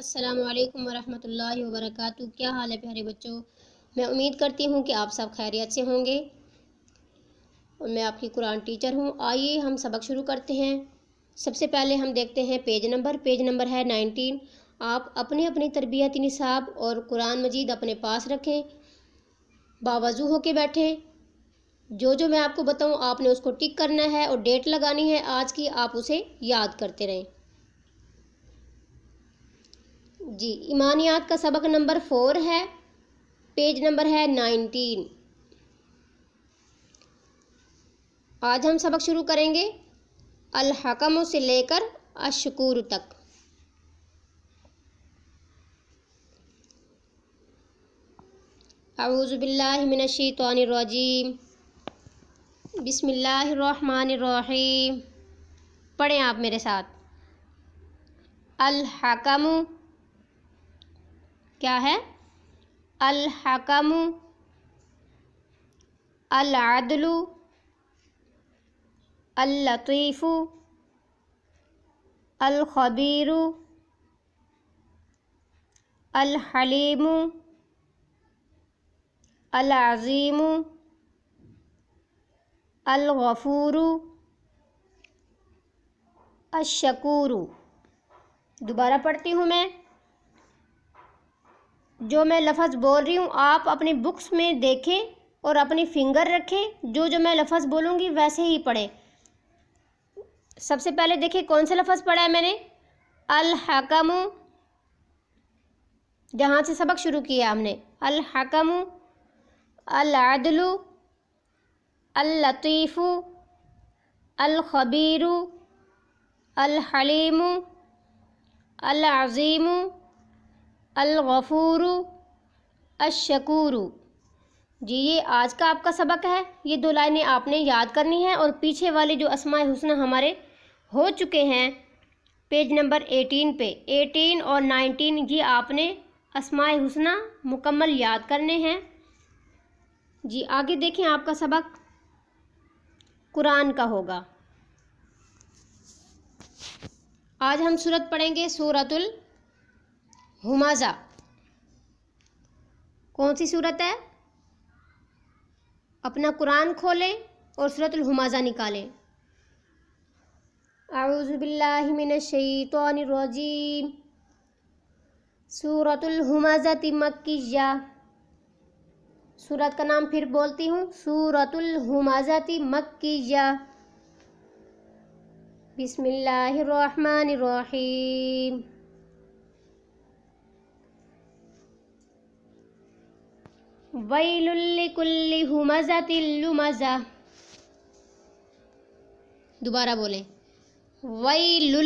असलकम वरहमल वरक क्या हाल है प्यारे बच्चों मैं उम्मीद करती हूँ कि आप सब खैरियत से होंगे और मैं आपकी कुरान टीचर हूँ आइए हम सबक शुरू करते हैं सबसे पहले हम देखते हैं पेज नंबर पेज नंबर है नाइनटीन आप अपने अपने तरबियती निसाब और कुरान मजीद अपने पास रखें बावजू होके बैठें जो जो मैं आपको बताऊँ आपने उसको टिक करना है और डेट लगानी है आज की आप उसे याद करते रहें जी ईमानियात का सबक नंबर फोर है पेज नंबर है नाइनटीन आज हम सबक शुरू करेंगे अलहकम से लेकर अशकूर तक अबूज़बिल्लाशीतरजीम बिसमीम पढ़ें आप मेरे साथ अलहकम क्या है अलहकम अलादलू अल्लतीफ़ु अलखबीरु अलहलीम अलाज़ीम अलगफ़ूर अशकूर दोबारा पढ़ती हूँ मैं जो मैं लफ्ज़ बोल रही हूँ आप अपनी बुक्स में देखें और अपनी फिंगर रखें जो जो मैं लफ्ज़ बोलूँगी वैसे ही पढ़ें सबसे पहले देखिए कौन सा लफ्ज़ पढ़ा है मैंने अलहकम जहाँ से सबक शुरू किया हमने अलहकम अलदलु अल्लतीफ़ु अलखबीरु अलहलीम अलज़ीमु अलगफूर अशकूर जी ये आज का आपका सबक है ये दो लाइनें आपने याद करनी है और पीछे वाले जो असमाय हुसना हमारे हो चुके हैं पेज नंबर एटीन पे एटीन और नाइनटीन ये आपने असमाय हुसना मुकम्मल याद करने हैं जी आगे देखें आपका सबक कुरान का होगा आज हम सूरत पढ़ेंगे सूरतुल हुमाजा कौन सी सूरत है अपना कुरान खोलें और सूरत हुमाजा निकालें आउज़बिल्लिमिनशतरजीम सूरतुल हुमाजा मक्कीजा सूरत का नाम फिर बोलती हूँ सूरतुल हुमाजा मक्कीजा बिस्मिल्लाहिर्रहमानिर्रहीम दोबारा बोलें वैलुल्लिकुल्लि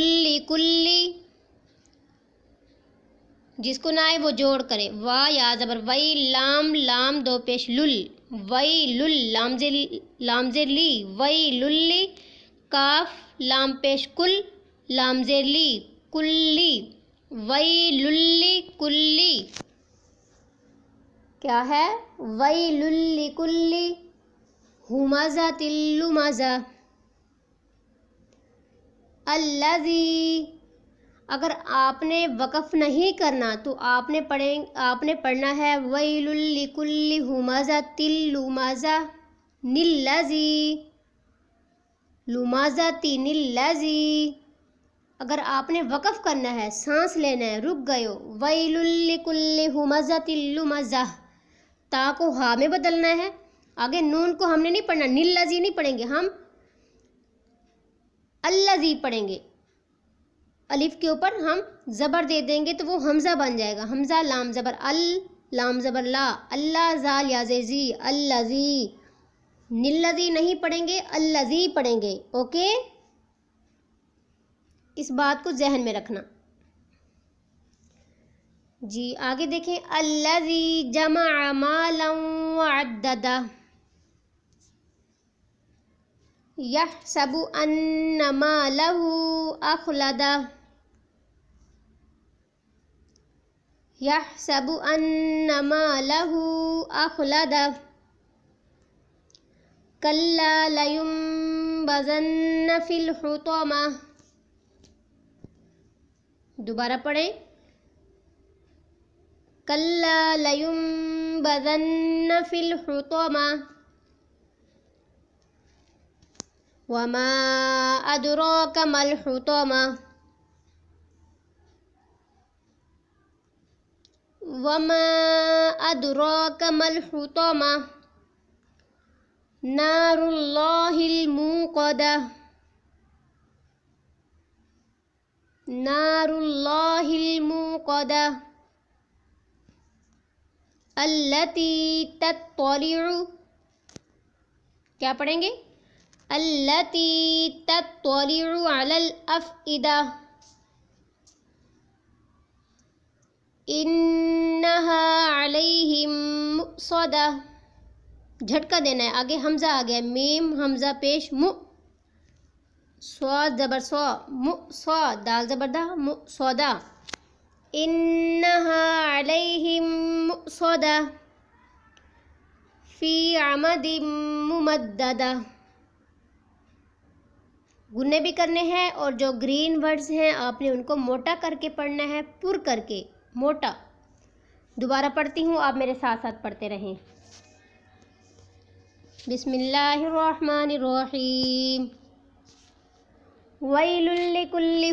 जिसको ना आए वो जोड़ करें वाह या ज़बर वही लाम लाम दो पेश लुल वही लुल लामजे लामजे ली वही लुल्ली काफ लाम पेश कुल लामजे ली कुल्ली वही लुल्ली कुल्ली क्या है वई लुल्ली कुल्ली हुमजा तिल्लु मजा अल्लाजी अगर आपने वक़फ़ नहीं करना तो आपने पढ़ें आपने पढ़ना है हुमजा तिल्लु मजा नीलाजी लुमाजा ती निल्लाजी अगर आपने वक़फ़ करना है सांस लेना है रुक गयो वईलुल्लिकुल्ली हुमाजा मजा ता को हा में बदलना है आगे नून को हमने नहीं पढ़ना नीलाजी नहीं पढ़ेंगे हम अल्लाजी पढ़ेंगे अलिफ के ऊपर हम ज़बर दे देंगे तो वो हमज़ा बन जाएगा हमज़ा लाम ज़बर अल लाम ज़बर ला अल्लाह जाल याजी अल्लाजी नीलाजी नहीं पढ़ेंगे अल्लाजी पढ़ेंगे ओके इस बात को जहन में रखना जी आगे देखें अल्लाजी जमा मालदा यह सबु अन्न मालहू अखलदा यह सबु अन्न मालहू अखलदा कल्ला लयुम बजन्न फिल दोबारा पढ़ें كلا لينبذن في الحطمة وما أدراك ما الحطمة وما أدراك ما الحطمة نار الله الموقدة نار الله الموقده अल्लती तत्तलिउ क्या पढ़ेंगे अल्लती तत्तलिउ अलल अफइदा इन्नहा अलैहिम सौदा झटका देना है आगे हमज़ा आ गया मीम हमज़ा पेश मु स्वा जबर स्वा मु स्वा दाल जबरदा मु सौदा إنها عليهم مؤصدة في गुन्ने भी करने हैं और जो ग्रीन वर्ड्स हैं आपने उनको मोटा करके पढ़ना है पुर करके मोटा दोबारा पढ़ती हूँ आप मेरे साथ साथ पढ़ते रहें बिस्मिल्लाहिर्रहमानिर्रहीम वैलुल्लिकुल्लि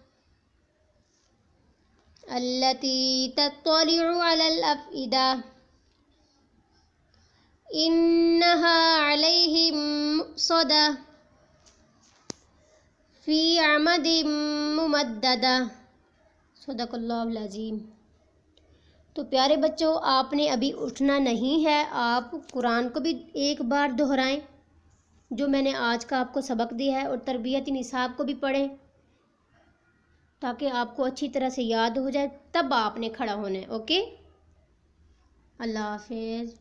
التي تطلع على الأفئدة إنها عليهم مؤصدة في عمد ممددة صدق الله العظيم तो प्यारे बच्चों आपने अभी उठना नहीं है आप कुरान को भी एक बार दोहराएं जो मैंने आज का आपको सबक दिया है और तरबियत निसाब को भी पढ़ें ताकि आपको अच्छी तरह से याद हो जाए तब आपने खड़ा होना है ओके अल्लाह हाफिज़